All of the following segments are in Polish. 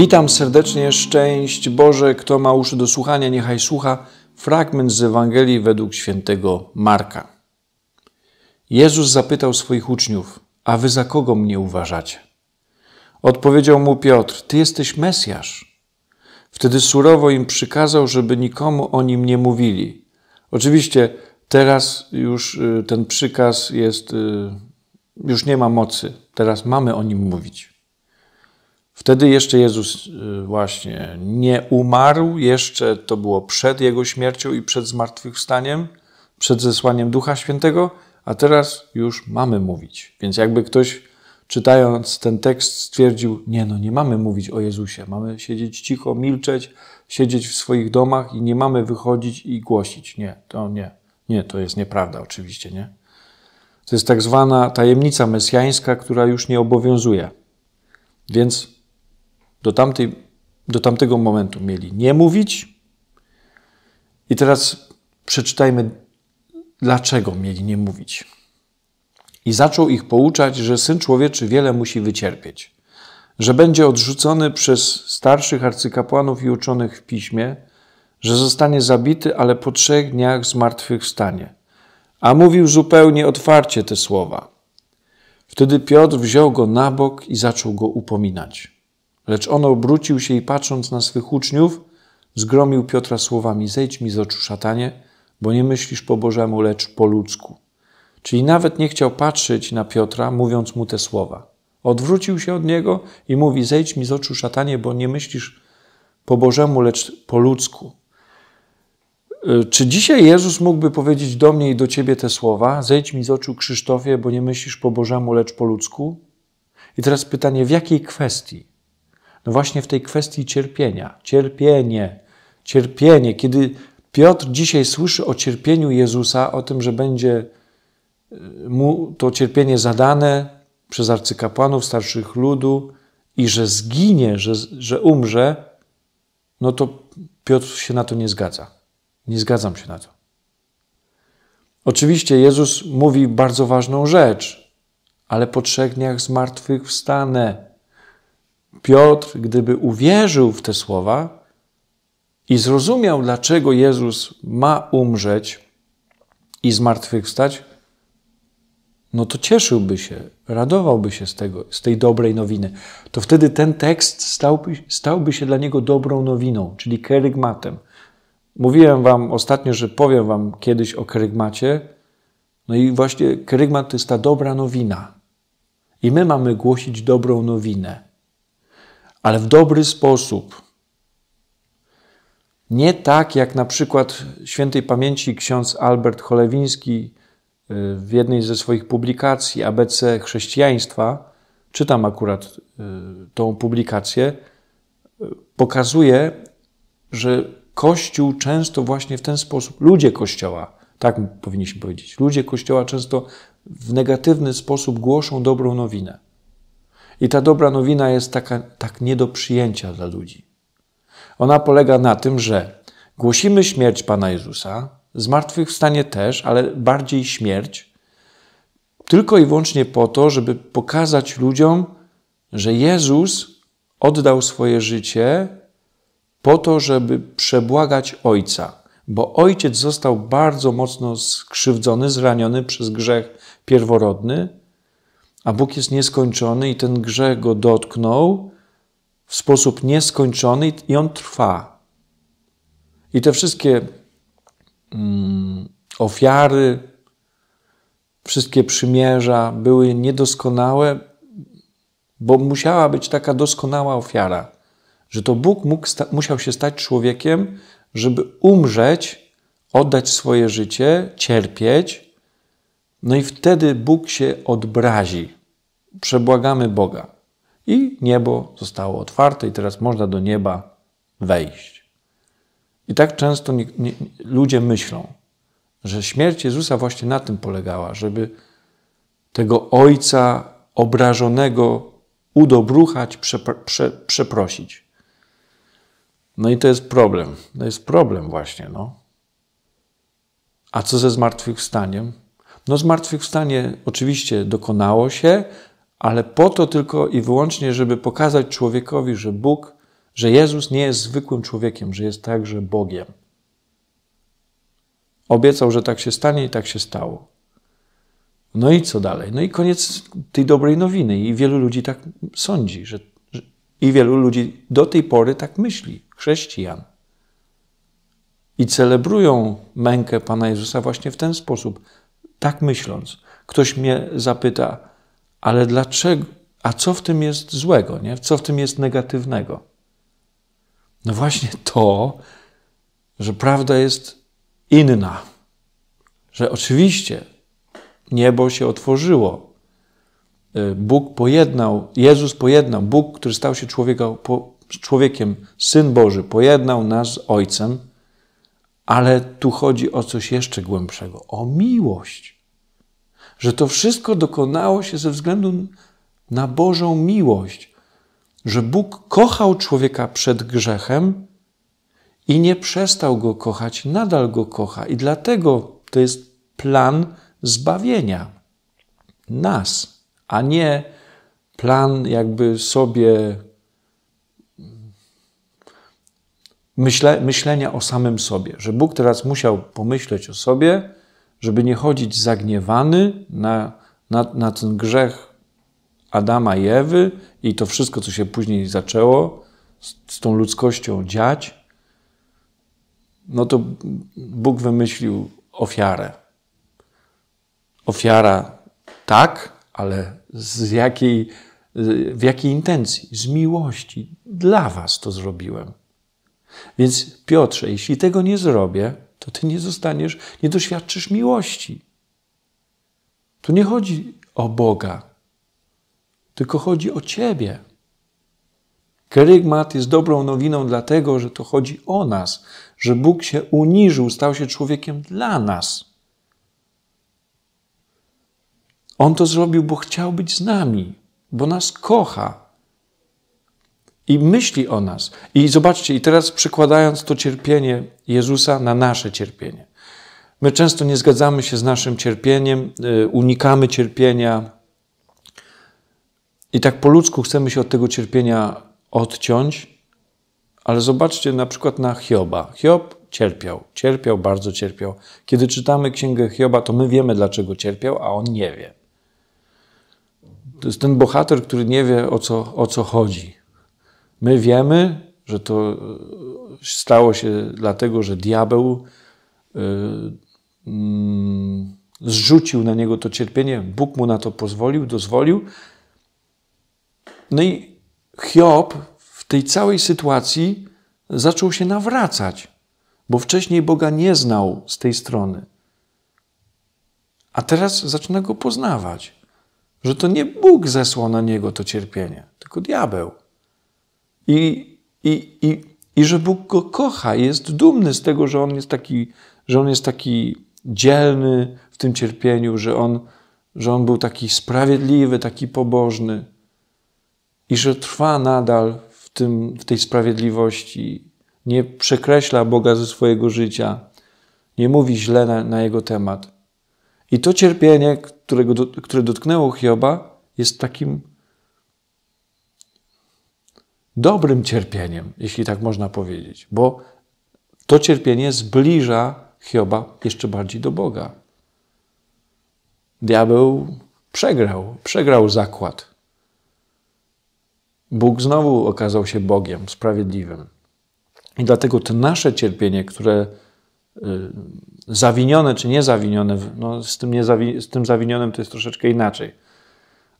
Witam serdecznie, szczęść Boże, kto ma uszy do słuchania, niechaj słucha. Fragment z Ewangelii według świętego Marka. Jezus zapytał swoich uczniów: A wy za kogo mnie uważacie? Odpowiedział mu Piotr: Ty jesteś Mesjasz. Wtedy surowo im przykazał, żeby nikomu o nim nie mówili. Oczywiście teraz już y, ten przykaz jest, y, już nie ma mocy. Teraz mamy o nim mówić. Wtedy jeszcze Jezus y, właśnie nie umarł, jeszcze to było przed Jego śmiercią i przed zmartwychwstaniem, przed zesłaniem Ducha Świętego, a teraz już mamy mówić. Więc jakby ktoś czytając ten tekst stwierdził, nie no, nie mamy mówić o Jezusie, mamy siedzieć cicho, milczeć, siedzieć w swoich domach i nie mamy wychodzić i głosić. Nie, to nie. Nie, to jest nieprawda oczywiście, nie? To jest tak zwana tajemnica mesjańska, która już nie obowiązuje. Więc do, tamtej, do tamtego momentu mieli nie mówić. I teraz przeczytajmy, dlaczego mieli nie mówić. I zaczął ich pouczać, że syn człowieczy wiele musi wycierpieć, że będzie odrzucony przez starszych arcykapłanów i uczonych w piśmie, że zostanie zabity, ale po trzech dniach zmartwychwstanie. A mówił zupełnie otwarcie te słowa. Wtedy Piotr wziął go na bok i zaczął go upominać. Lecz on obrócił się i patrząc na swych uczniów, zgromił Piotra słowami: Zejdź mi z oczu, szatanie, bo nie myślisz po Bożemu, lecz po ludzku. Czyli nawet nie chciał patrzeć na Piotra, mówiąc mu te słowa. Odwrócił się od niego i mówi: Zejdź mi z oczu, szatanie, bo nie myślisz po Bożemu, lecz po ludzku. E, czy dzisiaj Jezus mógłby powiedzieć do mnie i do ciebie te słowa? Zejdź mi z oczu, Krzysztofie, bo nie myślisz po Bożemu, lecz po ludzku? I teraz pytanie, w jakiej kwestii? No właśnie w tej kwestii cierpienia. Cierpienie, cierpienie. Kiedy Piotr dzisiaj słyszy o cierpieniu Jezusa, o tym, że będzie e, mu to cierpienie zadane przez arcykapłanów, starszych ludu i że zginie, że, że umrze, no to Piotr się na to nie zgadza. Nie zgadzam się na to. Oczywiście Jezus mówi bardzo ważną rzecz, ale po trzech dniach zmartwychwstanę. Piotr, gdyby uwierzył w te słowa i zrozumiał, dlaczego Jezus ma umrzeć i zmartwychwstać, no to cieszyłby się, radowałby się z, tego, z tej dobrej nowiny. To wtedy ten tekst stałby, stałby się dla niego dobrą nowiną, czyli kerygmatem. Mówiłem wam ostatnio, że powiem wam kiedyś o kerygmacie. No i właśnie kerygmat to jest ta dobra nowina. I my mamy głosić dobrą nowinę ale w dobry sposób. Nie tak jak na przykład świętej pamięci ksiądz Albert Cholewiński y, w jednej ze swoich publikacji ABC chrześcijaństwa, czytam akurat y, tą publikację, y, pokazuje, że Kościół często właśnie w ten sposób, ludzie Kościoła, tak powinniśmy powiedzieć, ludzie Kościoła często w negatywny sposób głoszą dobrą nowinę. I ta dobra nowina jest taka, tak nie do przyjęcia dla ludzi. Ona polega na tym, że głosimy śmierć Pana Jezusa, zmartwychwstanie też, ale bardziej śmierć, tylko i wyłącznie po to, żeby pokazać ludziom, że Jezus oddał swoje życie po to, żeby przebłagać Ojca, bo Ojciec został bardzo mocno skrzywdzony, zraniony przez grzech pierworodny a Bóg jest nieskończony i ten grzech go dotknął w sposób nieskończony i on trwa. I te wszystkie mm, ofiary, wszystkie przymierza były niedoskonałe, bo musiała być taka doskonała ofiara, że to Bóg mógł, musiał się stać człowiekiem, żeby umrzeć, oddać swoje życie, cierpieć no i wtedy Bóg się odbrazi. Przebłagamy Boga. I niebo zostało otwarte, i teraz można do nieba wejść. I tak często nie, nie, ludzie myślą, że śmierć Jezusa właśnie na tym polegała, żeby tego ojca obrażonego udobruchać, prze, przeprosić. No i to jest problem. To jest problem właśnie, no. A co ze zmartwychwstaniem? No zmartwychwstanie oczywiście dokonało się, ale po to tylko i wyłącznie, żeby pokazać człowiekowi, że Bóg, że Jezus nie jest zwykłym człowiekiem, że jest także Bogiem. Obiecał, że tak się stanie i tak się stało. No i co dalej? No i koniec tej dobrej nowiny. I wielu ludzi tak sądzi, że, że i wielu ludzi do tej pory tak myśli, chrześcijan. I celebrują mękę Pana Jezusa właśnie w ten sposób, tak myśląc, ktoś mnie zapyta, ale dlaczego, a co w tym jest złego, nie? co w tym jest negatywnego? No właśnie to, że prawda jest inna. Że oczywiście niebo się otworzyło. Y, Bóg pojednał, Jezus pojednał, Bóg, który stał się człowieka, człowiekiem, Syn Boży, pojednał nas z Ojcem ale tu chodzi o coś jeszcze głębszego, o miłość. Że to wszystko dokonało się ze względu na Bożą miłość, że Bóg kochał człowieka przed grzechem i nie przestał go kochać, nadal go kocha. I dlatego to jest plan zbawienia nas, a nie plan jakby sobie myśle, myślenia o samym sobie, że Bóg teraz musiał pomyśleć o sobie, żeby nie chodzić zagniewany na, na, na ten grzech Adama i Ewy i to wszystko, co się później zaczęło z, z tą ludzkością dziać, no to Bóg wymyślił ofiarę. Ofiara tak, ale z jakiej, w jakiej intencji? Z miłości. Dla Was to zrobiłem. Więc Piotrze, jeśli tego nie zrobię, to ty nie zostaniesz, nie doświadczysz miłości. Tu nie chodzi o Boga, tylko chodzi o ciebie. Kerygmat jest dobrą nowiną, dlatego że to chodzi o nas, że Bóg się uniżył, stał się człowiekiem dla nas. On to zrobił, bo chciał być z nami, bo nas kocha i myśli o nas. I zobaczcie, i teraz przykładając to cierpienie Jezusa na nasze cierpienie. My często nie zgadzamy się z naszym cierpieniem, y, unikamy cierpienia i tak po ludzku chcemy się od tego cierpienia odciąć, ale zobaczcie na przykład na Hioba. Hiob cierpiał, cierpiał, bardzo cierpiał. Kiedy czytamy księgę Hioba, to my wiemy, dlaczego cierpiał, a on nie wie. To jest ten bohater, który nie wie, o co, o co chodzi. My wiemy, że to e, stało się dlatego, że diabeł e, mm, zrzucił na niego to cierpienie, Bóg mu na to pozwolił, dozwolił. No i Hiob w tej całej sytuacji zaczął się nawracać, bo wcześniej Boga nie znał z tej strony. A teraz zaczyna go poznawać, że to nie Bóg zesłał na niego to cierpienie, tylko diabeł i, i, i, i że Bóg go kocha, jest dumny z tego, że on jest taki, że on jest taki dzielny w tym cierpieniu, że on, że on był taki sprawiedliwy, taki pobożny i że trwa nadal w, tym, w tej sprawiedliwości. Nie przekreśla Boga ze swojego życia, nie mówi źle na, na jego temat. I to cierpienie, którego, które dotknęło Hioba, jest takim dobrym cierpieniem, jeśli tak można powiedzieć, bo to cierpienie zbliża Hioba jeszcze bardziej do Boga. Diabeł przegrał, przegrał zakład. Bóg znowu okazał się Bogiem sprawiedliwym. I dlatego to nasze cierpienie, które y, zawinione czy niezawinione, no z, tym niezawi z tym zawinionym to jest troszeczkę inaczej,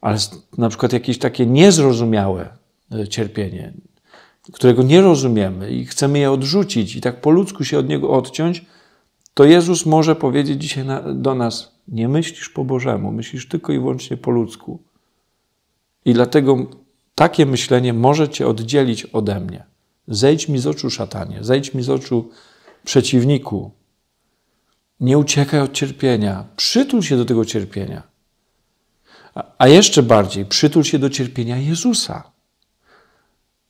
ale na przykład jakieś takie niezrozumiałe, E, cierpienie, którego nie rozumiemy i chcemy je odrzucić i tak po ludzku się od niego odciąć, to Jezus może powiedzieć dzisiaj na, do nas: Nie myślisz po Bożemu, myślisz tylko i wyłącznie po ludzku. I dlatego takie myślenie może cię oddzielić ode mnie. Zejdź mi z oczu, szatanie, zejdź mi z oczu, przeciwniku. Nie uciekaj od cierpienia, przytul się do tego cierpienia. A, a jeszcze bardziej, przytul się do cierpienia Jezusa.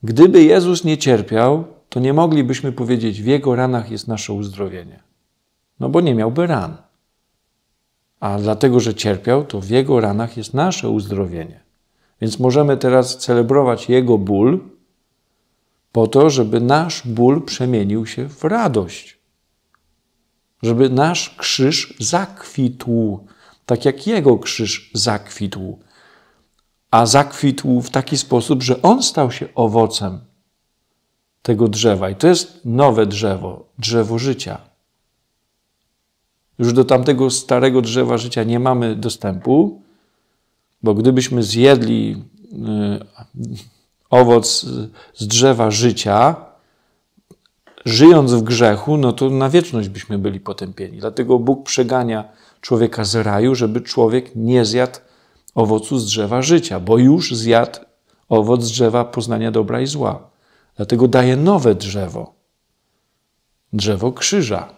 Gdyby Jezus nie cierpiał, to nie moglibyśmy powiedzieć, w Jego ranach jest nasze uzdrowienie. No bo nie miałby ran. A dlatego, że cierpiał, to w Jego ranach jest nasze uzdrowienie. Więc możemy teraz celebrować Jego ból, po to, żeby nasz ból przemienił się w radość. Żeby nasz krzyż zakwitł, tak jak Jego krzyż zakwitł a zakwitł w taki sposób, że on stał się owocem tego drzewa. I to jest nowe drzewo, drzewo życia. Już do tamtego starego drzewa życia nie mamy dostępu, bo gdybyśmy zjedli y, owoc z drzewa życia, żyjąc w grzechu, no to na wieczność byśmy byli potępieni. Dlatego Bóg przegania człowieka z raju, żeby człowiek nie zjadł owocu z drzewa życia, bo już zjadł owoc z drzewa poznania dobra i zła. Dlatego daje nowe drzewo, drzewo krzyża,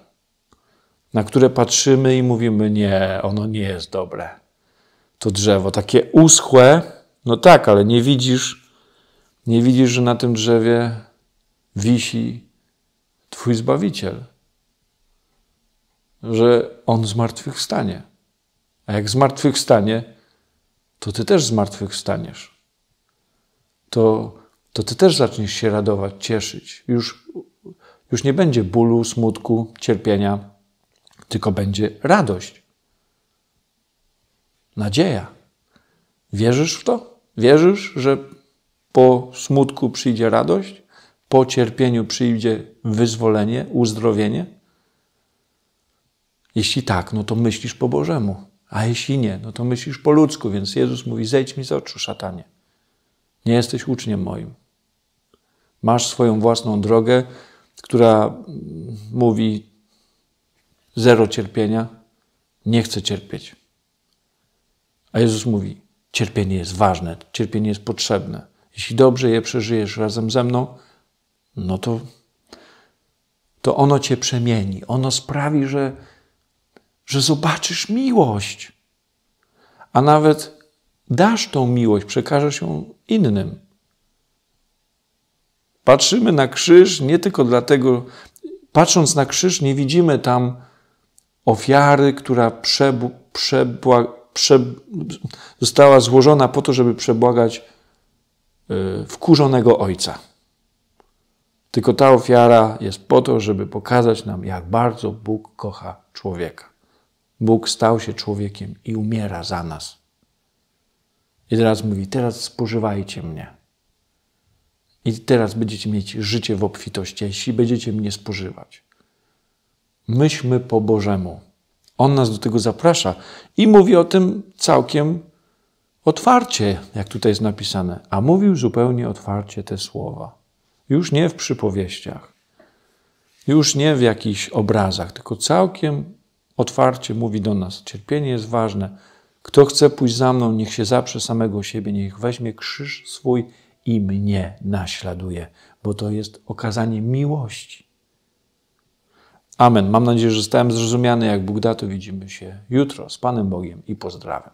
na które patrzymy i mówimy: Nie, ono nie jest dobre. To drzewo takie uschłe, no tak, ale nie widzisz, nie widzisz, że na tym drzewie wisi Twój Zbawiciel, że On zmartwychwstanie. A jak zmartwychwstanie, to Ty też zmartwychwstaniesz. To, to Ty też zaczniesz się radować, cieszyć. Już, już nie będzie bólu, smutku, cierpienia, tylko będzie radość. Nadzieja. Wierzysz w to? Wierzysz, że po smutku przyjdzie radość? Po cierpieniu przyjdzie wyzwolenie, uzdrowienie? Jeśli tak, no to myślisz po Bożemu. A jeśli nie, no to myślisz po ludzku, więc Jezus mówi: Zejdź mi z oczu, szatanie. Nie jesteś uczniem moim. Masz swoją własną drogę, która mówi zero cierpienia, nie chcę cierpieć. A Jezus mówi: Cierpienie jest ważne, cierpienie jest potrzebne. Jeśli dobrze je przeżyjesz razem ze mną, no to, to ono cię przemieni. Ono sprawi, że że zobaczysz miłość, a nawet dasz tą miłość, przekażesz ją innym. Patrzymy na krzyż nie tylko dlatego, patrząc na krzyż, nie widzimy tam ofiary, która przebu, przebła, prze, została złożona po to, żeby przebłagać y, wkurzonego ojca. Tylko ta ofiara jest po to, żeby pokazać nam, jak bardzo Bóg kocha człowieka. Bóg stał się człowiekiem i umiera za nas. I teraz mówi: Teraz spożywajcie mnie. I teraz będziecie mieć życie w obfitości, jeśli będziecie mnie spożywać. Myśmy po Bożemu. On nas do tego zaprasza i mówi o tym całkiem otwarcie, jak tutaj jest napisane. A mówił zupełnie otwarcie te słowa. Już nie w przypowieściach, już nie w jakichś obrazach, tylko całkiem otwarcie mówi do nas: cierpienie jest ważne. Kto chce pójść za mną, niech się zaprze samego siebie, niech weźmie krzyż swój i mnie naśladuje, bo to jest okazanie miłości. Amen. Mam nadzieję, że zostałem zrozumiany. Jak Bóg da, to widzimy się jutro z Panem Bogiem i pozdrawiam.